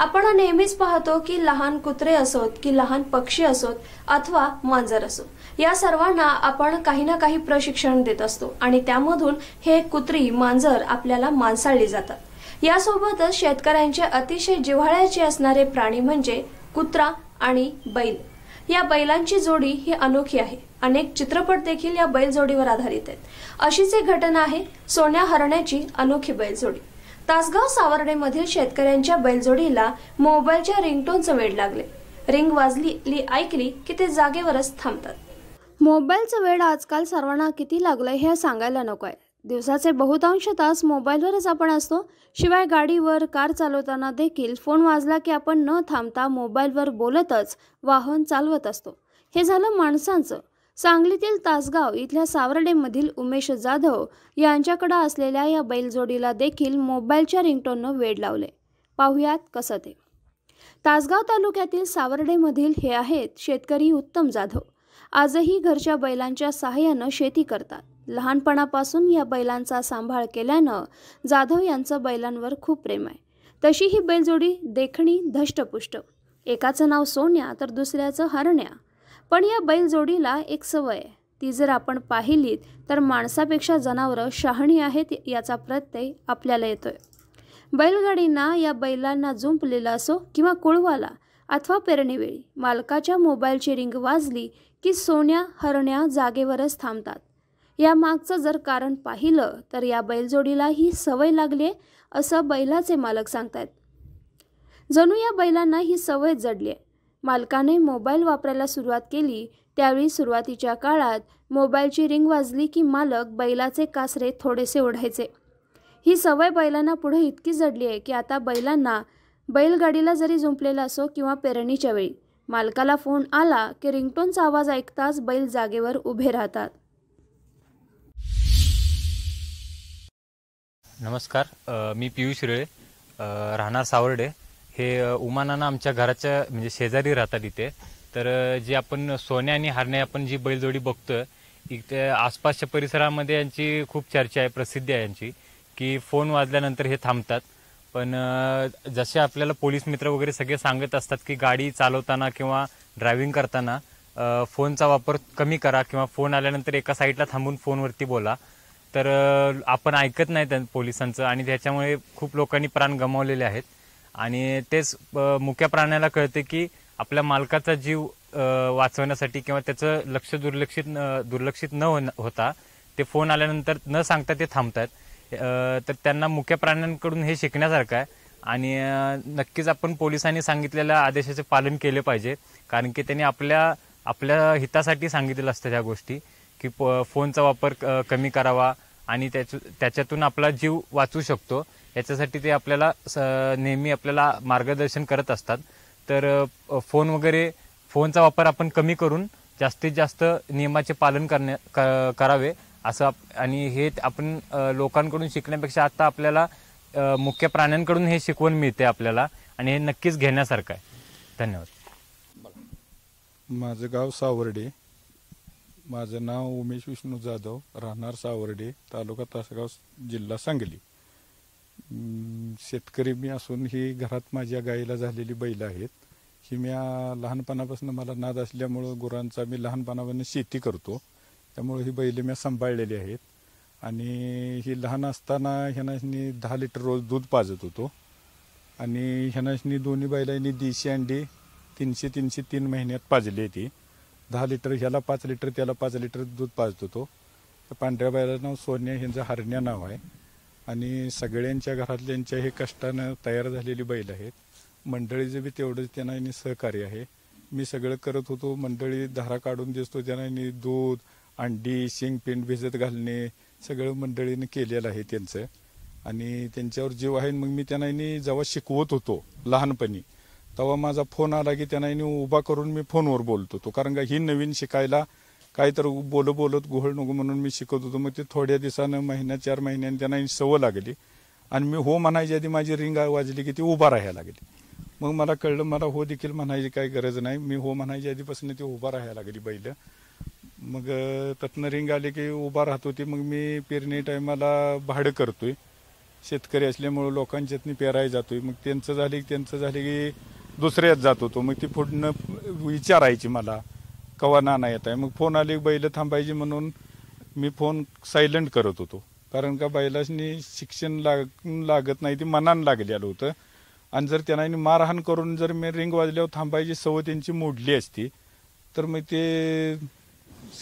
आपण नेहमीच पाहतो की लहान कुत्रे असोत की लहान पक्षी असोत अथवा मांजर असो या सर्वांना आपण काही ना काही प्रशिक्षण देत असतो आणि त्यामधून हे कुत्री मांजर आपल्याला मांसाळली जातात यासोबतच शेतकऱ्यांचे अतिशय जिव्हाळ्याचे असणारे प्राणी म्हणजे कुत्रा आणि बैल या बैलांची जोडी ही अनोखी आहे अनेक चित्रपट देखील या बैलजोडीवर आधारित आहेत अशीच एक घटना आहे सोन्या हरण्याची अनोखी बैलजोडी तासगाव सावर्डेमधील शेतकऱ्यांच्या बैलजोडीला मोबाईलच्या रिंगटोनचं वेळ लागले रिंग वाजली ऐकली की ते जागेवरच थांबतात मोबाईलचं वेळ आजकाल सर्वांना किती लागलं हे सांगायला नको आहे दिवसाचे बहुतांश तास मोबाईलवरच आपण असतो शिवाय गाडीवर कार चालवताना देखील फोन वाजला की आपण न थांबता मोबाईलवर बोलतच वाहन चालवत असतो हे झालं माणसांचं सांगलीतील तासगाव इथल्या सावर्डेमधील उमेश जाधव यांच्याकडे असलेल्या या बैलजोडीला देखील मोबाईलच्या रिंगटोननं वेड लावले पाहुयात कसं ते तासगाव तालुक्यातील सावरडेमधील हे आहेत शेतकरी उत्तम जाधव आजही घरच्या बैलांच्या सहाय्यानं शेती करतात लहानपणापासून या बैलांचा सांभाळ केल्यानं जाधव यांचं बैलांवर खूप प्रेम आहे तशी ही बैलजोडी देखणी धष्टपुष्ट एकाचं नाव सोन्या तर दुसऱ्याचं हरण्या पण या बैलजोडीला एक सवय आहे ती जर आपण पाहिलीत तर माणसापेक्षा जनावरं शहाणी आहेत याचा प्रत्यय आपल्याला येतोय बैलगाडींना या बैलांना जुंपलेला असो किंवा कुळवाला अथवा पेरणीवेळी मालकाच्या मोबाईलची रिंग वाजली की सोन्या हरण्या जागेवरच थांबतात या मागचं जर कारण पाहिलं तर या बैलजोडीला ही सवय लागली आहे असं बैलाचे मालक सांगतायत जणू या बैलांना ही सवय जडली आहे मालकाने मोबाईल वापरायला सुरुवात केली त्यावेळी सुरुवातीच्या काळात मोबाईलची रिंग वाजली की मालक बैलाचे कासरे थोडेसे ओढायचे ही सवय बैलांना पुढे इतकी जडली आहे की आता बैलांना बैलगाडीला जरी झुंपलेला असो किंवा पेरणीच्या वेळी मालकाला फोन आला की रिंगटोनचा आवाज ऐकताच बैल जागेवर उभे राहतात नमस्कार मी पियुष रे राहणार सावर्डे हे उमानानं आमच्या घराच्या म्हणजे शेजारी राहतात इथे तर जे आपण सोन्या आणि हारणे आपण जी बैलजोडी बघतोय इथे आसपासच्या परिसरामध्ये यांची खूप चर्चा आहे प्रसिद्धी आहे यांची की फोन वाजल्यानंतर हे थांबतात पण जसे आपल्याला पोलीस मित्र वगैरे सगळे सांगत असतात की गाडी चालवताना किंवा ड्रायव्हिंग करताना फोनचा वापर कमी करा किंवा फोन आल्यानंतर एका साईडला थांबून फोनवरती बोला तर आपण ऐकत नाही पोलिसांचं आणि त्याच्यामुळे खूप लोकांनी प्राण गमावलेले आहेत आणि तेच मुख्या प्राण्याला कळते की आपल्या मालकाचा जीव वाचवण्यासाठी किंवा त्याचं लक्ष दुर्लक्षित दुर्लक्षित न होता ते फोन आल्यानंतर न सांगता ते थांबतात तर त्यांना मुख्य प्राण्यांकडून हे शिकण्यासारखं आहे आणि नक्कीच आपण पोलिसांनी सांगितलेल्या आदेशाचे पालन केले पाहिजे कारण की त्यांनी आपल्या आपल्या हितासाठी सांगितलेलं असतं ह्या गोष्टी की फोनचा वापर कमी करावा आणि त्याच त्याच्यातून आपला जीव वाचू शकतो याच्यासाठी ते आपल्याला स नेहमी आपल्याला मार्गदर्शन करत असतात तर फोन वगैरे फोनचा वापर आपण कमी करून जास्तीत जास्त नियमाचे पालन करण्या करावे असं आणि हे आपण लोकांकडून शिकण्यापेक्षा आता आपल्याला मुख्य प्राण्यांकडून हे शिकवण मिळते आपल्याला आणि हे नक्कीच घेण्यासारखं आहे धन्यवाद माझं गाव सावर्डे माझं नाव उमेश विष्णू जाधव राहणार सावर्डे तालुका तासगाव जिल्हा सांगली शेतकरी मी असून ही घरात माझ्या गायीला झालेली बैल आहेत ही मी लहानपणापासून मला नाद असल्यामुळं गुरांचा मी लहानपणापासून शेती करतो त्यामुळे ही बैल मी सांभाळलेली आहेत आणि ही लहान असताना ह्यांनी दहा लिटर रोज दूध पाजत होतो आणि ह्यांनी दोन्ही बैलांनी देशी अंडी तीनशे तीनशे तीन महिन्यात पाजली होती दहा लिटर ह्याला पाच लिटर त्याला पाच लिटर दूध पाजत होतो त्या पांढऱ्या बैलाचं नाव सोन्या ह्यांचं हरण्या नाव आहे आणि सगळ्यांच्या घरातल्यांच्या हे कष्टानं तयार झालेली बैल आहेत मंडळीचं बी तेवढंच त्यांना सहकार्य आहे मी सगळं करत होतो मंडळी धारा काढून दिसतो त्यांना दूध अंडी शेंगपेंड भिजत घालणे सगळं मंडळीनं केलेलं आहे त्यांचं आणि त्यांच्यावर जीव आहे मग मी त्यांना जेव्हा शिकवत होतो लहानपणी तेव्हा माझा फोन आला की त्यांना उभा करून मी फोनवर बोलतो होतो कारण का ही नवीन शिकायला काहीतर तर बोल बोलत घोळ नको म्हणून मी शिकत होतो मग ते थोड्या दिवसानं महिन्या चार महिन्याने त्यांना सवय लागली आणि मी हो म्हणायची आधी माझी रिंग वाजली की ती उभा राहायला लागली मग मला कळलं मला हो देखील म्हणायची काही गरज नाही मी हो म्हणायची आधीपासून ती उभा राहायला लागली बैल मग तत्न रिंग आली की उभा राहत होती मग मी पेरणी टायमाला भाडं करतोय शेतकरी असल्यामुळं लोकांच्यातनी पेराय जातोय मग त्यांचं झाले त्यांचं झाले की दुसऱ्यात जात होतो मग ती पुढनं विचारायची मला कवा नाही येत आहे मग फोन आले बैल थांबायची म्हणून मी फोन सायलंट करत होतो कारण का बैलांनी शिक्षण लाग लागत नाही ती मनान लागलेलं होतं आणि जर त्यांना मारहाण करून जर मी रिंग वाजल्यावर थांबायची सवय त्यांची मोडली असती तर मग ते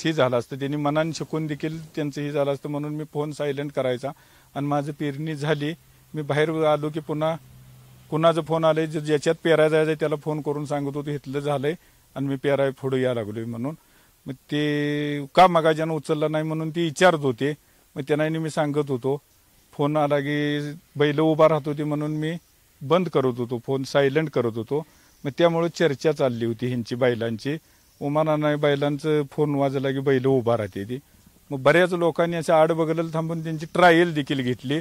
हे झालं असतं त्यांनी मनान शिकून देखील त्यांचं हे झालं असतं म्हणून मी फोन सायलेंट करायचा आणि माझं पेरणी झाली मी बाहेर आलो की पुन्हा कुणाचं फोन आले ज्याच्यात पेराय जायचं त्याला फोन करून सांगत होतो इथलं झालंय आणि मी पेराय फोडू या लागलो म्हणून मग ते का मगाजन उचललं नाही म्हणून ते विचारत होते मग त्यांना मी सांगत होतो फोन आला की बैल उभा राहत होती म्हणून मी बंद करत होतो फोन सायलेंट करत होतो मग त्यामुळे चर्चा चालली होती ह्यांची बैलांची उमानाना बैलांचं फोन वाजला की बैल उभा राहते ती मग बऱ्याच लोकांनी असं आड बघायला थांबून त्यांची ट्रायल देखील घेतली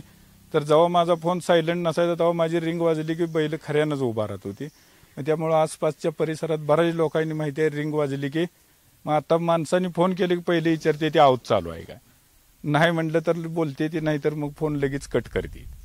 तर जेव्हा माझा फोन सायलेंट नसायचा तेव्हा माझी रिंग वाजली की बैल खऱ्यानंच उभा राहत होती त्यामुळं आसपासच्या परिसरात बऱ्याच लोकांनी माहिती आहे रिंग वाजली की मग आता माणसांनी फोन केले की पहिले विचारते ते आऊत चालू आहे का नाही म्हटलं तर बोलते ती नाही तर मग फोन लगेच कट करते